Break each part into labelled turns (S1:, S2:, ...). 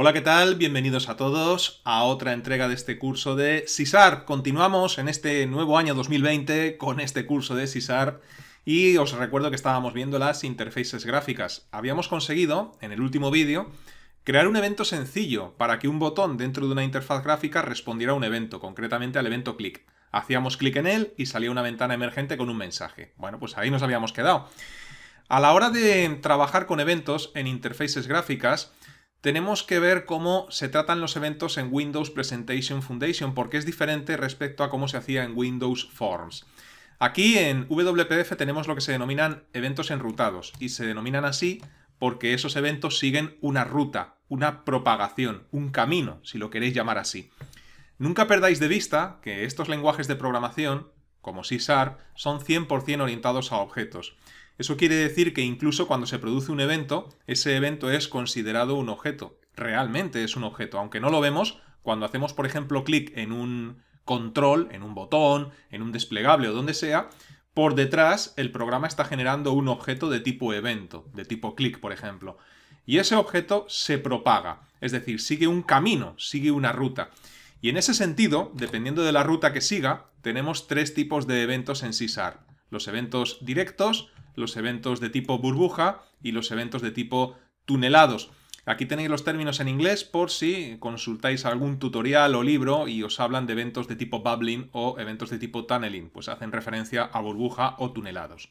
S1: Hola, ¿qué tal? Bienvenidos a todos a otra entrega de este curso de CISAR. Continuamos en este nuevo año 2020 con este curso de CISAR y os recuerdo que estábamos viendo las interfaces gráficas. Habíamos conseguido, en el último vídeo, crear un evento sencillo para que un botón dentro de una interfaz gráfica respondiera a un evento, concretamente al evento clic. Hacíamos clic en él y salía una ventana emergente con un mensaje. Bueno, pues ahí nos habíamos quedado. A la hora de trabajar con eventos en interfaces gráficas, tenemos que ver cómo se tratan los eventos en Windows Presentation Foundation, porque es diferente respecto a cómo se hacía en Windows Forms. Aquí en WPF tenemos lo que se denominan eventos enrutados, y se denominan así porque esos eventos siguen una ruta, una propagación, un camino, si lo queréis llamar así. Nunca perdáis de vista que estos lenguajes de programación, como C Sharp, son 100% orientados a objetos. Eso quiere decir que incluso cuando se produce un evento, ese evento es considerado un objeto. Realmente es un objeto, aunque no lo vemos, cuando hacemos, por ejemplo, clic en un control, en un botón, en un desplegable o donde sea, por detrás el programa está generando un objeto de tipo evento, de tipo clic, por ejemplo. Y ese objeto se propaga, es decir, sigue un camino, sigue una ruta. Y en ese sentido, dependiendo de la ruta que siga, tenemos tres tipos de eventos en CISAR los eventos directos, los eventos de tipo burbuja y los eventos de tipo tunelados. Aquí tenéis los términos en inglés por si consultáis algún tutorial o libro y os hablan de eventos de tipo bubbling o eventos de tipo tunneling, pues hacen referencia a burbuja o tunelados.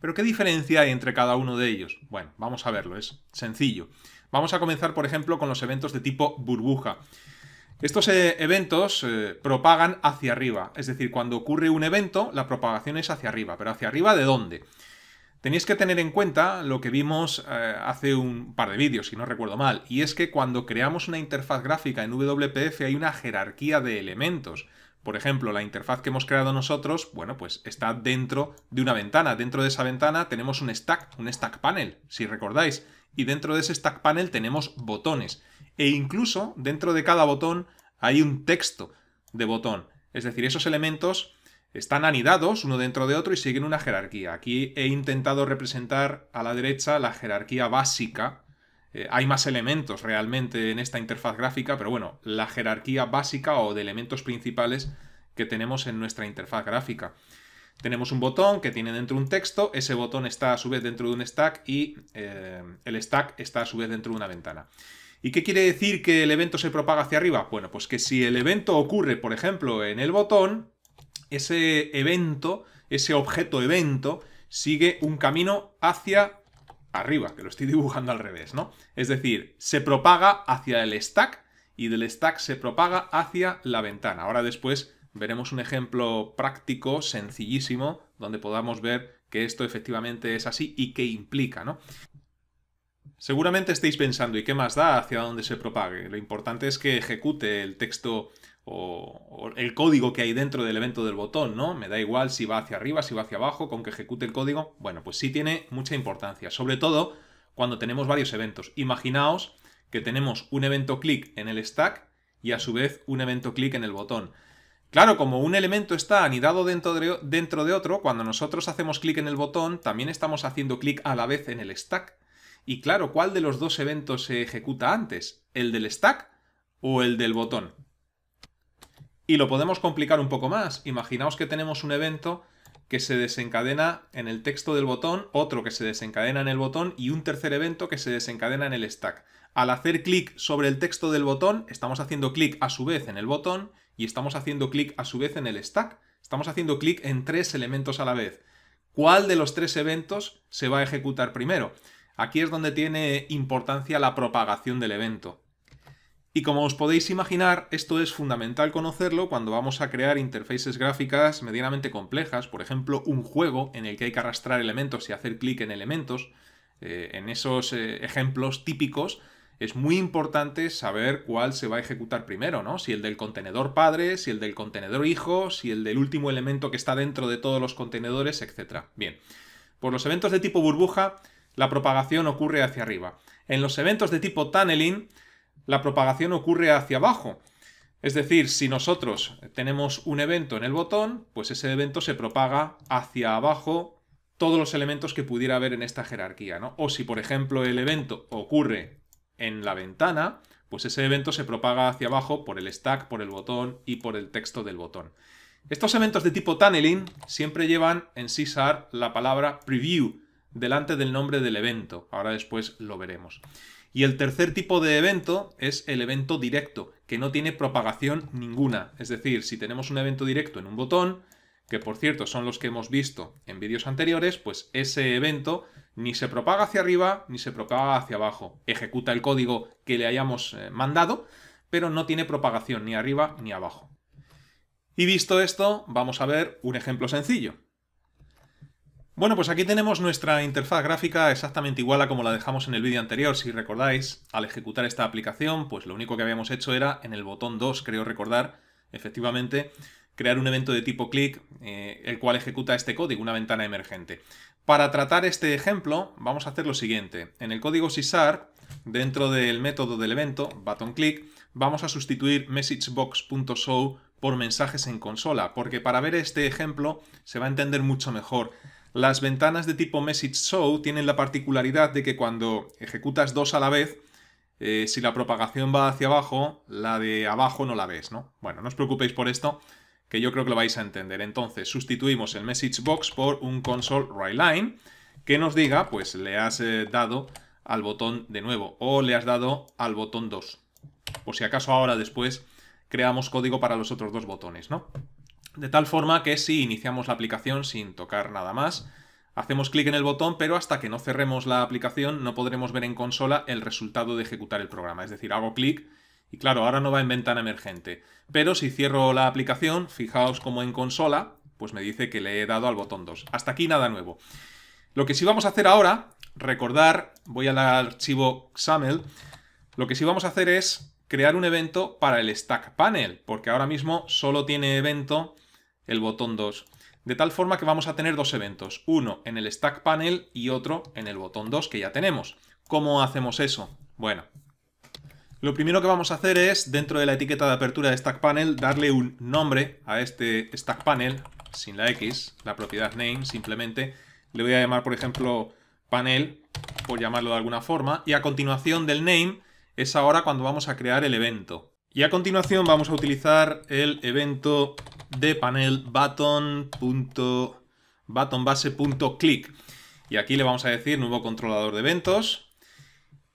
S1: Pero ¿qué diferencia hay entre cada uno de ellos? Bueno, vamos a verlo, es sencillo. Vamos a comenzar, por ejemplo, con los eventos de tipo burbuja. Estos eh, eventos eh, propagan hacia arriba, es decir, cuando ocurre un evento, la propagación es hacia arriba, pero hacia arriba de dónde? Tenéis que tener en cuenta lo que vimos eh, hace un par de vídeos, si no recuerdo mal, y es que cuando creamos una interfaz gráfica en WPF hay una jerarquía de elementos. Por ejemplo, la interfaz que hemos creado nosotros, bueno, pues está dentro de una ventana. Dentro de esa ventana tenemos un stack, un stack panel, si recordáis, y dentro de ese stack panel tenemos botones e incluso dentro de cada botón hay un texto de botón. Es decir, esos elementos están anidados uno dentro de otro y siguen una jerarquía. Aquí he intentado representar a la derecha la jerarquía básica. Eh, hay más elementos realmente en esta interfaz gráfica, pero bueno, la jerarquía básica o de elementos principales que tenemos en nuestra interfaz gráfica. Tenemos un botón que tiene dentro un texto, ese botón está a su vez dentro de un stack y eh, el stack está a su vez dentro de una ventana. ¿Y qué quiere decir que el evento se propaga hacia arriba? Bueno, pues que si el evento ocurre, por ejemplo, en el botón, ese evento, ese objeto evento, sigue un camino hacia arriba, que lo estoy dibujando al revés, ¿no? Es decir, se propaga hacia el stack y del stack se propaga hacia la ventana. Ahora después veremos un ejemplo práctico, sencillísimo, donde podamos ver que esto efectivamente es así y qué implica, ¿no? Seguramente estáis pensando, ¿y qué más da hacia dónde se propague? Lo importante es que ejecute el texto o, el código que hay dentro del evento del botón, ¿no? Me da igual si va hacia arriba, si va hacia abajo, con que ejecute el código. Bueno, pues sí tiene mucha importancia, sobre todo cuando tenemos varios eventos. Imaginaos que tenemos un evento clic en el stack y a su vez un evento clic en el botón. Claro, como un elemento está anidado dentro de, dentro de otro, cuando nosotros hacemos clic en el botón, también estamos haciendo clic a la vez en el stack. Y claro, ¿cuál de los dos eventos se ejecuta antes? ¿El del stack o el del botón? Y lo podemos complicar un poco más. Imaginaos que tenemos un evento que se desencadena en el texto del botón, otro que se desencadena en el botón y un tercer evento que se desencadena en el stack. Al hacer clic sobre el texto del botón, estamos haciendo clic a su vez en el botón y estamos haciendo clic a su vez en el stack. Estamos haciendo clic en tres elementos a la vez. ¿Cuál de los tres eventos se va a ejecutar primero? Aquí es donde tiene importancia la propagación del evento. Y como os podéis imaginar, esto es fundamental conocerlo cuando vamos a crear interfaces gráficas medianamente complejas, por ejemplo, un juego en el que hay que arrastrar elementos y hacer clic en elementos. Eh, en esos eh, ejemplos típicos es muy importante saber cuál se va a ejecutar primero, ¿no? Si el del contenedor padre, si el del contenedor hijo, si el del último elemento que está dentro de todos los contenedores, etc. Bien, por los eventos de tipo burbuja la propagación ocurre hacia arriba. En los eventos de tipo tunneling, la propagación ocurre hacia abajo. Es decir, si nosotros tenemos un evento en el botón, pues ese evento se propaga hacia abajo todos los elementos que pudiera haber en esta jerarquía, O si, por ejemplo, el evento ocurre en la ventana, pues ese evento se propaga hacia abajo por el stack, por el botón y por el texto del botón. Estos eventos de tipo tunneling siempre llevan en CSAR la palabra preview, delante del nombre del evento. Ahora después lo veremos. Y el tercer tipo de evento es el evento directo, que no tiene propagación ninguna. Es decir, si tenemos un evento directo en un botón, que por cierto son los que hemos visto en vídeos anteriores, pues ese evento ni se propaga hacia arriba ni se propaga hacia abajo. Ejecuta el código que le hayamos eh, mandado, pero no tiene propagación ni arriba ni abajo. Y visto esto, vamos a ver un ejemplo sencillo. Bueno, pues aquí tenemos nuestra interfaz gráfica exactamente igual a como la dejamos en el vídeo anterior. Si recordáis, al ejecutar esta aplicación, pues lo único que habíamos hecho era, en el botón 2, creo recordar, efectivamente, crear un evento de tipo clic, eh, el cual ejecuta este código, una ventana emergente. Para tratar este ejemplo, vamos a hacer lo siguiente. En el código CISAR dentro del método del evento, button click vamos a sustituir messagebox.show por mensajes en consola, porque para ver este ejemplo se va a entender mucho mejor las ventanas de tipo Message Show tienen la particularidad de que cuando ejecutas dos a la vez, eh, si la propagación va hacia abajo, la de abajo no la ves, ¿no? Bueno, no os preocupéis por esto, que yo creo que lo vais a entender. Entonces, sustituimos el message box por un console write line que nos diga, pues le has eh, dado al botón de nuevo o le has dado al botón 2. Por si acaso ahora después creamos código para los otros dos botones, ¿no? De tal forma que si iniciamos la aplicación sin tocar nada más, hacemos clic en el botón, pero hasta que no cerremos la aplicación no podremos ver en consola el resultado de ejecutar el programa. Es decir, hago clic y claro, ahora no va en ventana emergente. Pero si cierro la aplicación, fijaos como en consola, pues me dice que le he dado al botón 2. Hasta aquí nada nuevo. Lo que sí vamos a hacer ahora, recordar, voy al archivo XAML, lo que sí vamos a hacer es crear un evento para el Stack Panel, porque ahora mismo solo tiene evento el botón 2. De tal forma que vamos a tener dos eventos, uno en el Stack Panel y otro en el botón 2 que ya tenemos. ¿Cómo hacemos eso? Bueno, lo primero que vamos a hacer es, dentro de la etiqueta de apertura de Stack Panel, darle un nombre a este Stack Panel, sin la X, la propiedad name, simplemente. Le voy a llamar, por ejemplo, panel, por llamarlo de alguna forma. Y a continuación del name es ahora cuando vamos a crear el evento. Y a continuación vamos a utilizar el evento de panel button, button base punto click. Y aquí le vamos a decir nuevo controlador de eventos.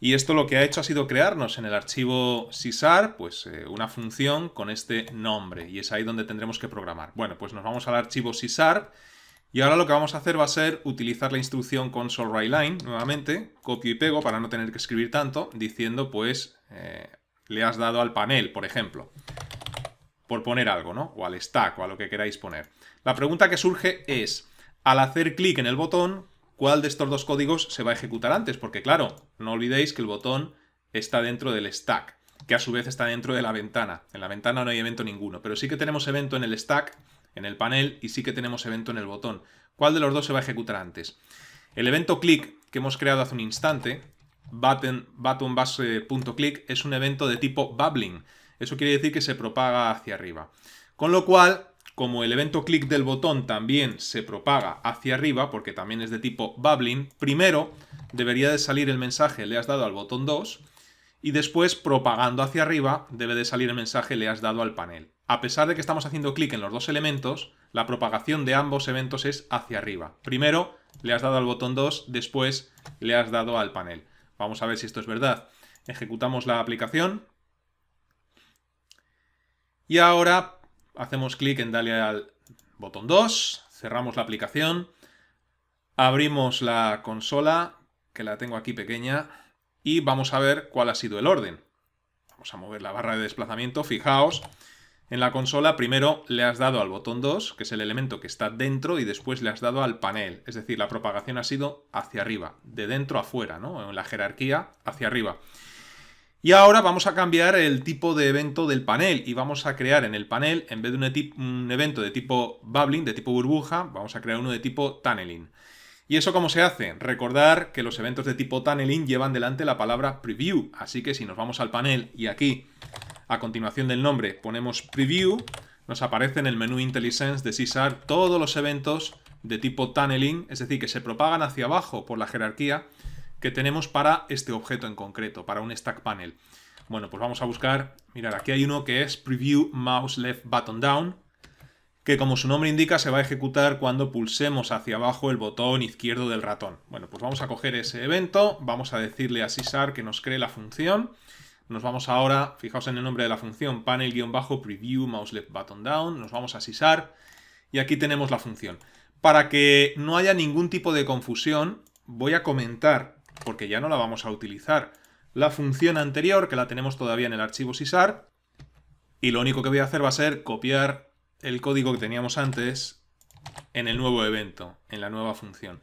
S1: Y esto lo que ha hecho ha sido crearnos en el archivo sysar pues, eh, una función con este nombre. Y es ahí donde tendremos que programar. Bueno, pues nos vamos al archivo sysar Y ahora lo que vamos a hacer va a ser utilizar la instrucción console line nuevamente, copio y pego para no tener que escribir tanto, diciendo pues eh, le has dado al panel, por ejemplo por poner algo, ¿no? O al stack o a lo que queráis poner. La pregunta que surge es, al hacer clic en el botón, ¿cuál de estos dos códigos se va a ejecutar antes? Porque claro, no olvidéis que el botón está dentro del stack, que a su vez está dentro de la ventana. En la ventana no hay evento ninguno, pero sí que tenemos evento en el stack, en el panel, y sí que tenemos evento en el botón. ¿Cuál de los dos se va a ejecutar antes? El evento click que hemos creado hace un instante, button, button eh, es un evento de tipo bubbling, eso quiere decir que se propaga hacia arriba. Con lo cual, como el evento clic del botón también se propaga hacia arriba, porque también es de tipo bubbling, primero debería de salir el mensaje le has dado al botón 2 y después propagando hacia arriba debe de salir el mensaje le has dado al panel. A pesar de que estamos haciendo clic en los dos elementos, la propagación de ambos eventos es hacia arriba. Primero le has dado al botón 2, después le has dado al panel. Vamos a ver si esto es verdad. Ejecutamos la aplicación y ahora hacemos clic en darle al botón 2, cerramos la aplicación, abrimos la consola, que la tengo aquí pequeña, y vamos a ver cuál ha sido el orden. Vamos a mover la barra de desplazamiento, fijaos, en la consola primero le has dado al botón 2, que es el elemento que está dentro, y después le has dado al panel, es decir, la propagación ha sido hacia arriba, de dentro a fuera, En la jerarquía, hacia arriba. Y ahora vamos a cambiar el tipo de evento del panel y vamos a crear en el panel, en vez de un, evento de tipo bubbling, de tipo burbuja, vamos a crear uno de tipo tunneling. ¿Y eso cómo se hace? Recordar que los eventos de tipo tunneling llevan delante la palabra preview, así que si nos vamos al panel y aquí, a continuación del nombre, ponemos preview, nos aparece en el menú IntelliSense de CSAR todos los eventos de tipo tunneling, es decir, que se propagan hacia abajo por la jerarquía que tenemos para este objeto en concreto, para un stack panel. Bueno, pues vamos a buscar, mirar, aquí hay uno que es preview mouse left button down, que como su nombre indica se va a ejecutar cuando pulsemos hacia abajo el botón izquierdo del ratón. Bueno, pues vamos a coger ese evento, vamos a decirle a Cisar que nos cree la función. Nos vamos ahora, fijaos en el nombre de la función, panel-preview mouse left button down, nos vamos a Cisar, y aquí tenemos la función. Para que no haya ningún tipo de confusión, voy a comentar porque ya no la vamos a utilizar. La función anterior, que la tenemos todavía en el archivo SISAR, y lo único que voy a hacer va a ser copiar el código que teníamos antes en el nuevo evento, en la nueva función.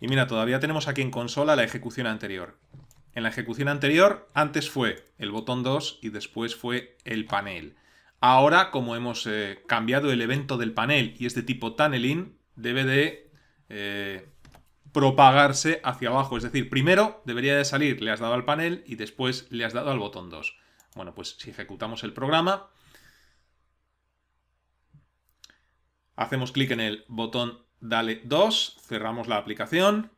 S1: Y mira, todavía tenemos aquí en consola la ejecución anterior. En la ejecución anterior, antes fue el botón 2 y después fue el panel. Ahora, como hemos eh, cambiado el evento del panel y es de tipo tunneling, debe de eh, propagarse hacia abajo. Es decir, primero debería de salir, le has dado al panel y después le has dado al botón 2. Bueno, pues si ejecutamos el programa, hacemos clic en el botón Dale 2, cerramos la aplicación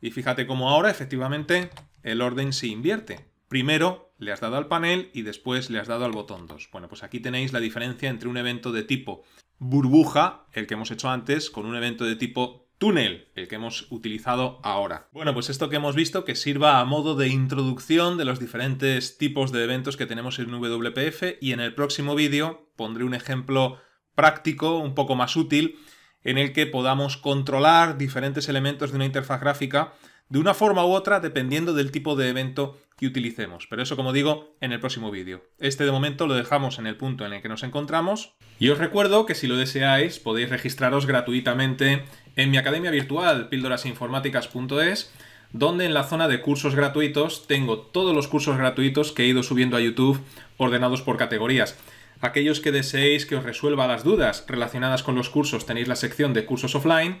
S1: y fíjate cómo ahora efectivamente el orden se invierte. Primero le has dado al panel y después le has dado al botón 2. Bueno, pues aquí tenéis la diferencia entre un evento de tipo burbuja, el que hemos hecho antes, con un evento de tipo túnel, el que hemos utilizado ahora. Bueno, pues esto que hemos visto que sirva a modo de introducción de los diferentes tipos de eventos que tenemos en WPF y en el próximo vídeo pondré un ejemplo práctico, un poco más útil, en el que podamos controlar diferentes elementos de una interfaz gráfica de una forma u otra dependiendo del tipo de evento que utilicemos. Pero eso, como digo, en el próximo vídeo. Este de momento lo dejamos en el punto en el que nos encontramos. Y os recuerdo que si lo deseáis podéis registraros gratuitamente en mi academia virtual, píldorasinformáticas.es, donde en la zona de cursos gratuitos tengo todos los cursos gratuitos que he ido subiendo a YouTube ordenados por categorías. Aquellos que deseéis que os resuelva las dudas relacionadas con los cursos tenéis la sección de cursos offline